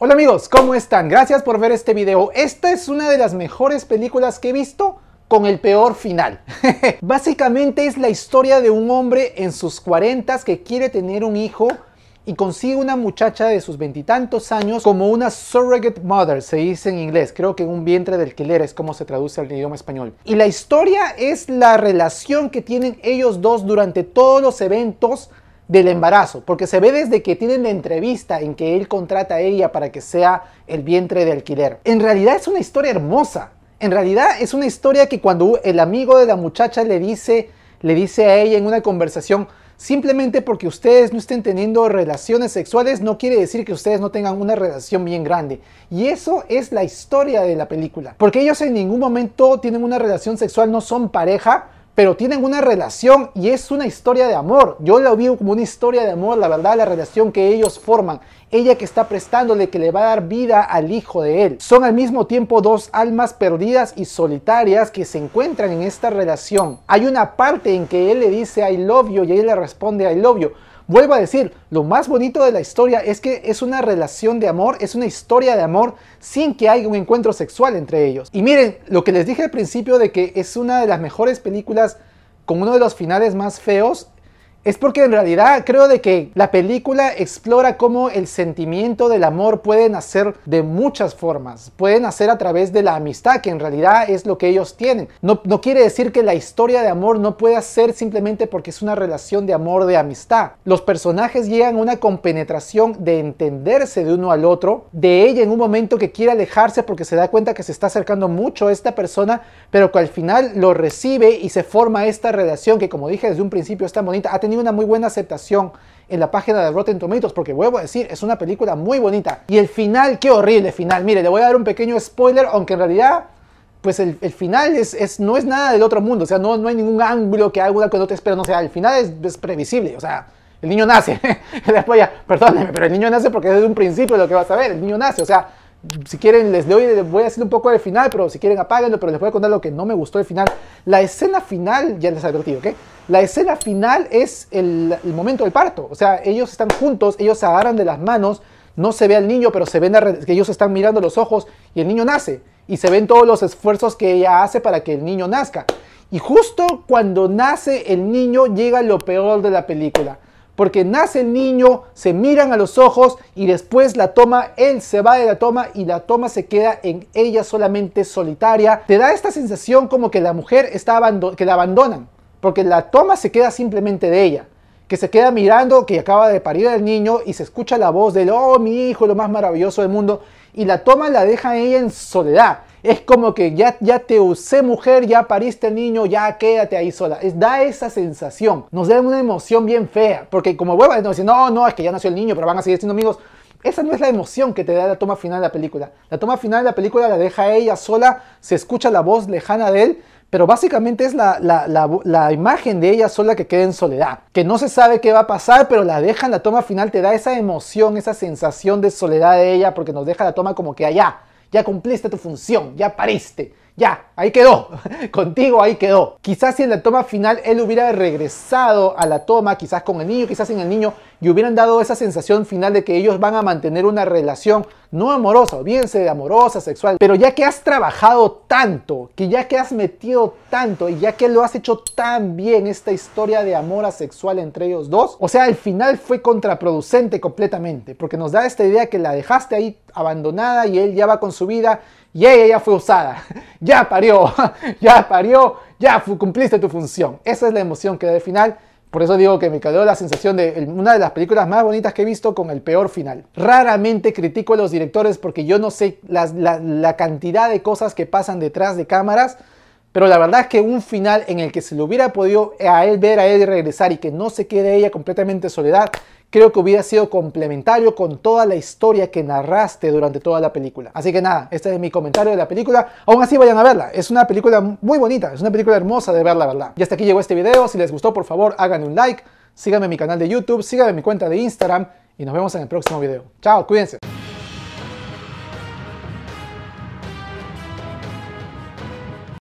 Hola amigos, ¿cómo están? Gracias por ver este video. Esta es una de las mejores películas que he visto con el peor final. Básicamente es la historia de un hombre en sus 40 que quiere tener un hijo y consigue una muchacha de sus veintitantos años como una surrogate mother, se dice en inglés, creo que un vientre de alquiler es como se traduce al idioma español. Y la historia es la relación que tienen ellos dos durante todos los eventos del embarazo, porque se ve desde que tienen la entrevista en que él contrata a ella para que sea el vientre de alquiler. En realidad es una historia hermosa. En realidad es una historia que cuando el amigo de la muchacha le dice, le dice a ella en una conversación, simplemente porque ustedes no estén teniendo relaciones sexuales no quiere decir que ustedes no tengan una relación bien grande. Y eso es la historia de la película. Porque ellos en ningún momento tienen una relación sexual, no son pareja, pero tienen una relación y es una historia de amor. Yo la vi como una historia de amor, la verdad, la relación que ellos forman. Ella que está prestándole, que le va a dar vida al hijo de él. Son al mismo tiempo dos almas perdidas y solitarias que se encuentran en esta relación. Hay una parte en que él le dice I love you y ella le responde I love you Vuelvo a decir, lo más bonito de la historia es que es una relación de amor, es una historia de amor sin que haya un encuentro sexual entre ellos. Y miren, lo que les dije al principio de que es una de las mejores películas con uno de los finales más feos es porque en realidad creo de que la película explora cómo el sentimiento del amor puede nacer de muchas formas. Puede nacer a través de la amistad, que en realidad es lo que ellos tienen. No, quiere decir que la historia de amor no pueda ser simplemente porque es una relación de amor de amistad. Los personajes llegan a una compenetración de entenderse de uno al otro, de ella en un momento que quiere alejarse porque se da cuenta que se está acercando mucho a esta persona, pero que al final lo recibe y se forma esta relación que como dije desde un principio está bonita tenido una muy buena aceptación en la página de Rotten Tomatoes, porque vuelvo a decir, es una película muy bonita. Y el final, qué horrible final. Mire, le voy a dar un pequeño spoiler, aunque en realidad, pues el, final es, no es nada del otro mundo. O sea, no, no hay ningún ángulo que alguna que no te espera. No o sea, el final es, es, previsible. O sea, el niño nace. Después ya, perdóneme, pero el niño nace porque desde un principio lo que vas a ver. El niño nace. O sea, si quieren, les doy, les voy a decir un poco del final, pero si quieren, apáguenlo. Pero les voy a contar lo que no me gustó del final. La escena final, ya les advertí, ¿ok? La escena final es el, el momento del parto. O sea, ellos están juntos, ellos se agarran de las manos. No se ve al niño, pero se ven que ellos están mirando los ojos y el niño nace. Y se ven todos los esfuerzos que ella hace para que el niño nazca. Y justo cuando nace el niño llega lo peor de la película porque nace el niño, se miran a los ojos y después la toma, él se va de la toma y la toma se queda en ella solamente solitaria. Te da esta sensación como que la mujer está que la abandonan, porque la toma se queda simplemente de ella, que se queda mirando que acaba de parir al niño y se escucha la voz del, oh, mi hijo, lo más maravilloso del mundo, y la toma la deja ella en soledad es como que ya, ya te usé mujer, ya pariste niño, ya quédate ahí sola. da esa sensación. Nos da una emoción bien fea. Porque como vuelvan a no, no, es que ya nació el niño, pero van a seguir siendo amigos. Esa no es la emoción que te da la toma final de la película. La toma final de la película la deja ella sola, se escucha la voz lejana de él, pero básicamente es la, la, la, la, imagen de ella sola que queda en soledad, que no se sabe qué va a pasar, pero la en la toma final te da esa emoción, esa sensación de soledad de ella, porque nos deja la toma como que allá ya cumpliste tu función, ya pariste, ya, ahí quedó, contigo ahí quedó. Quizás si en la toma final él hubiera regresado a la toma, quizás con el niño, quizás sin el niño, y hubieran dado esa sensación final de que ellos van a mantener una relación no amorosa, o bien sea amorosa, sexual, pero ya que has trabajado tanto, que ya que has metido tanto y ya que lo has hecho tan bien esta historia de amor asexual entre ellos dos, o sea, el final fue contraproducente completamente, porque nos da esta idea que la dejaste ahí abandonada y él ya va con su vida y ella ya fue usada, ya parió, ya parió, ya cumpliste tu función. Esa es la emoción que da el final por eso digo que me quedó la sensación de una de las películas más bonitas que he visto con el peor final. Raramente critico a los directores porque yo no sé la, la cantidad de cosas que pasan detrás de cámaras pero la verdad es que un final en el que se lo hubiera podido a él ver a él regresar y que no se quede ella completamente soledad, creo que hubiera sido complementario con toda la historia que narraste durante toda la película. Así que nada, este es mi comentario de la película. Aún así vayan a verla, es una película muy bonita, es una película hermosa de ver la verdad. Y hasta aquí llegó este video, si les gustó por favor háganle un like, síganme en mi canal de YouTube, síganme en mi cuenta de Instagram y nos vemos en el próximo video. Chao, cuídense.